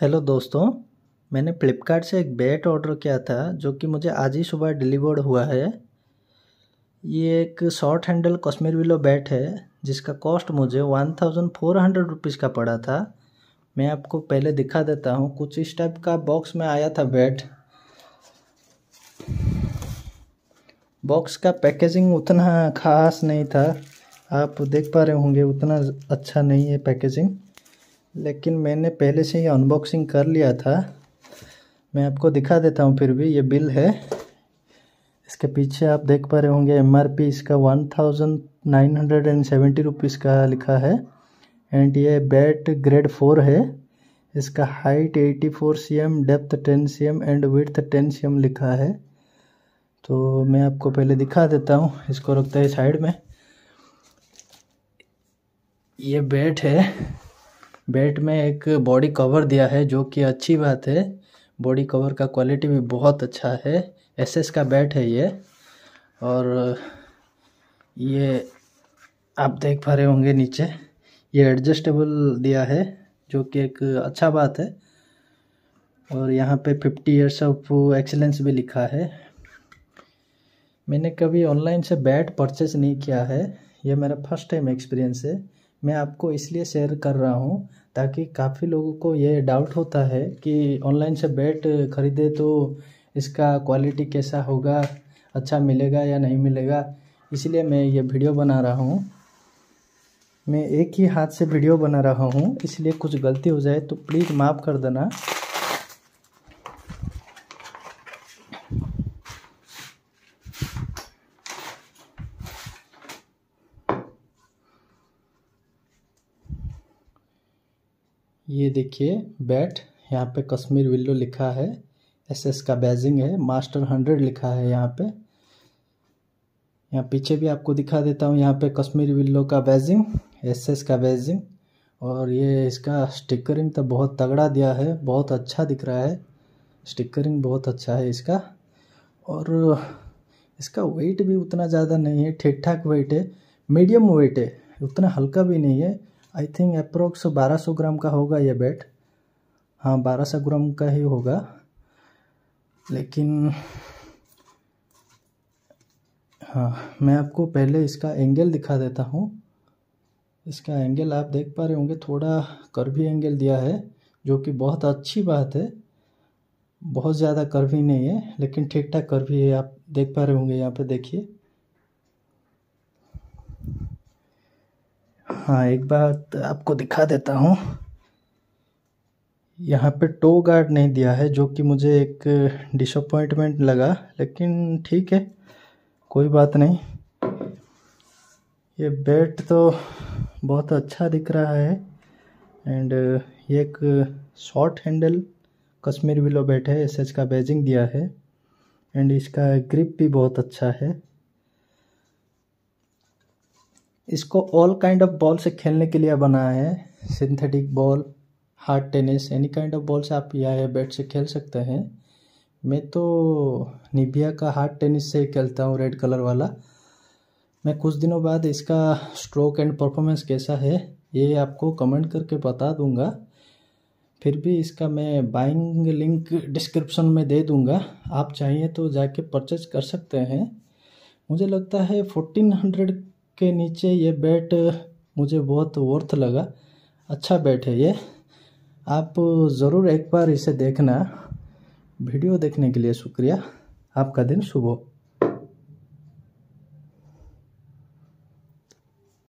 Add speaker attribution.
Speaker 1: hello दोस्तों मैंने फ्लिपकार्ट से एक बैट ऑर्डर किया था जो कि मुझे आज ही सुबह डिलीवर्ड हुआ है ये एक short handle Kashmir willow bat है जिसका कॉस्ट मुझे one thousand four hundred rupees का पड़ा था मैं आपको पहले दिखा देता हूँ कुछ इस टाइप का बॉक्स में आया था बैट बॉक्स का पैकेजिंग उतना खास नहीं था आप देख पा रहे होंगे उतना अच्छा नहीं है पैकेजिंग लेकिन मैंने पहले से ही अनबॉक्सिंग कर लिया था मैं आपको दिखा देता हूँ फिर भी ये बिल है इसके पीछे आप देख पा रहे होंगे एम इसका one thousand nine hundred and seventy rupees का लिखा है एंड ये बैट ग्रेड फोर है इसका height eighty four C M depth ten C M and width ten C M लिखा है तो मैं आपको पहले दिखा देता हूँ इसको रखता है साइड में ये बैट है बैट में एक बॉडी कवर दिया है जो कि अच्छी बात है बॉडी कवर का क्वालिटी भी बहुत अच्छा है एसएस का बैट है ये और ये आप देख पा रहे होंगे नीचे ये एडजस्टेबल दिया है जो कि एक अच्छा बात है और यहाँ पे फिफ्टी ईयर्स ऑफ एक्सेलेंस भी लिखा है मैंने कभी ऑनलाइन से बैट परचेस नहीं किया है ये मेरा फर्स्ट टाइम एक्सपीरियंस है मैं आपको इसलिए शेयर कर रहा हूँ ताकि काफ़ी लोगों को यह डाउट होता है कि ऑनलाइन से बैट खरीदे तो इसका क्वालिटी कैसा होगा अच्छा मिलेगा या नहीं मिलेगा इसलिए मैं ये वीडियो बना रहा हूँ मैं एक ही हाथ से वीडियो बना रहा हूँ इसलिए कुछ गलती हो जाए तो प्लीज़ माफ़ कर देना ये देखिए बैट यहाँ पे कश्मीर विल्लो लिखा है एसएस का बैजिंग है मास्टर हंड्रेड लिखा है यहाँ पे यहाँ पीछे भी आपको दिखा देता हूँ यहाँ पे कश्मीर विल्लो का बैजिंग एसएस का बैजिंग और ये इसका स्टिकरिंग तो बहुत तगड़ा दिया है बहुत अच्छा दिख रहा है स्टिकरिंग बहुत अच्छा है इसका और इसका वेट भी उतना ज़्यादा नहीं है ठीक ठाक वेट है मीडियम वेट है उतना हल्का भी नहीं है आई थिंक अप्रोक्स 1200 ग्राम का होगा ये बेट हाँ 1200 ग्राम का ही होगा लेकिन हाँ मैं आपको पहले इसका एंगल दिखा देता हूँ इसका एंगल आप देख पा रहे होंगे थोड़ा कर्वी एंगल दिया है जो कि बहुत अच्छी बात है बहुत ज़्यादा कर्वी नहीं है लेकिन ठीक ठाक कर्वी है आप देख पा रहे होंगे यहाँ पे देखिए हाँ एक बात आपको दिखा देता हूँ यहाँ पे टो गार्ड नहीं दिया है जो कि मुझे एक डिसअपॉइंटमेंट लगा लेकिन ठीक है कोई बात नहीं ये बेड तो बहुत अच्छा दिख रहा है एंड ये एक short handle Kashmir willow bat है एस का बेजिंग दिया है एंड इसका ग्रिप भी बहुत अच्छा है इसको ऑल काइंड ऑफ बॉल से खेलने के लिए बनाया है synthetic ball hard tennis any kind of ball से आप या बैट से खेल सकते हैं मैं तो निबिया का हार्ड टेनिस से ही खेलता हूँ रेड कलर वाला मैं कुछ दिनों बाद इसका स्ट्रोक एंड परफॉर्मेंस कैसा है ये आपको कमेंट करके बता दूंगा फिर भी इसका मैं बाइंग लिंक डिस्क्रिप्शन में दे दूंगा आप चाहिए तो जाके परचेज कर सकते हैं मुझे लगता है फोर्टीन हंड्रेड के नीचे ये बैट मुझे बहुत वर्थ लगा अच्छा बैट है ये आप ज़रूर एक बार इसे देखना वीडियो देखने के लिए शुक्रिया आपका दिन शुभ हो